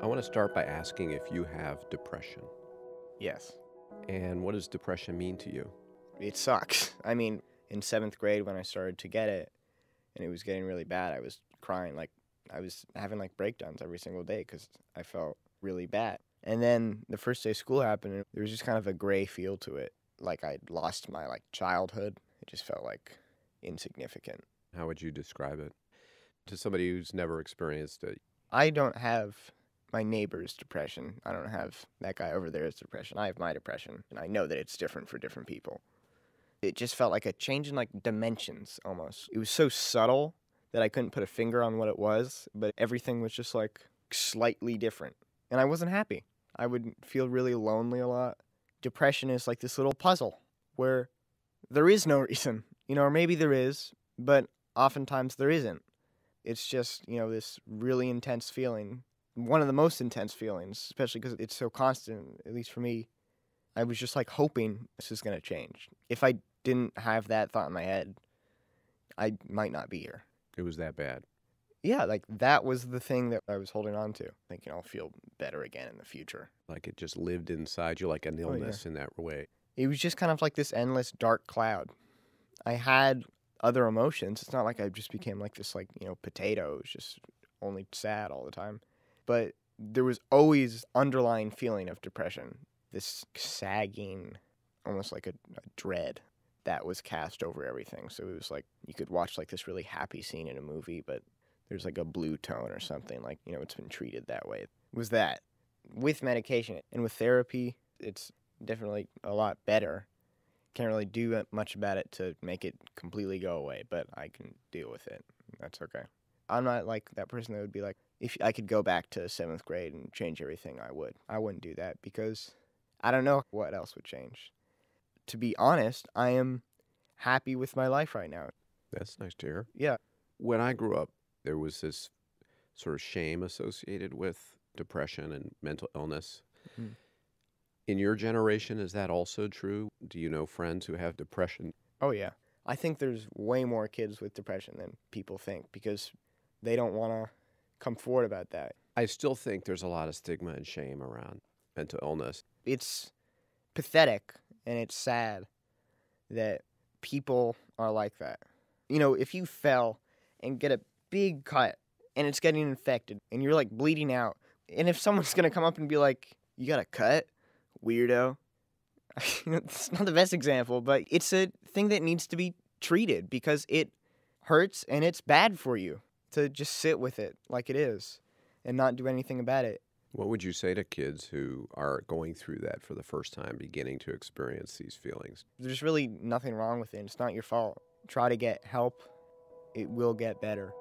I want to start by asking if you have depression. Yes. And what does depression mean to you? It sucks. I mean, in seventh grade when I started to get it, and it was getting really bad, I was crying. Like, I was having like breakdowns every single day because I felt really bad. And then the first day of school happened, and there was just kind of a gray feel to it. Like, i lost my like childhood. It just felt like insignificant. How would you describe it to somebody who's never experienced it? I don't have my neighbor's depression. I don't have that guy over there's depression. I have my depression, and I know that it's different for different people. It just felt like a change in like dimensions almost. It was so subtle that I couldn't put a finger on what it was, but everything was just like slightly different. And I wasn't happy. I would feel really lonely a lot. Depression is like this little puzzle where there is no reason, you know, or maybe there is, but oftentimes there isn't. It's just, you know, this really intense feeling one of the most intense feelings, especially because it's so constant, at least for me. I was just like hoping this is going to change. If I didn't have that thought in my head, I might not be here. It was that bad. Yeah, like that was the thing that I was holding on to, thinking I'll feel better again in the future. Like it just lived inside you like an illness oh, yeah. in that way. It was just kind of like this endless dark cloud. I had other emotions. It's not like I just became like this like, you know, potato, just only sad all the time but there was always underlying feeling of depression, this sagging, almost like a, a dread that was cast over everything. So it was like you could watch like this really happy scene in a movie, but there's like a blue tone or something like you know it's been treated that way. was that with medication and with therapy, it's definitely a lot better. Can't really do much about it to make it completely go away, but I can deal with it. That's okay. I'm not like that person that would be like, if I could go back to seventh grade and change everything, I would. I wouldn't do that because I don't know what else would change. To be honest, I am happy with my life right now. That's nice to hear. Yeah. When I grew up, there was this sort of shame associated with depression and mental illness. Mm-hmm. In your generation, is that also true? Do you know friends who have depression? Oh, yeah. I think there's way more kids with depression than people think because they don't want to come forward about that. I still think there's a lot of stigma and shame around mental illness. It's pathetic and it's sad that people are like that. You know, if you fell and get a big cut and it's getting infected and you're like bleeding out, and if someone's gonna come up and be like, you got a cut, weirdo, it's not the best example, but it's a thing that needs to be treated because it hurts and it's bad for you to just sit with it like it is and not do anything about it. What would you say to kids who are going through that for the first time, beginning to experience these feelings? There's really nothing wrong with it. It's not your fault. Try to get help, it will get better.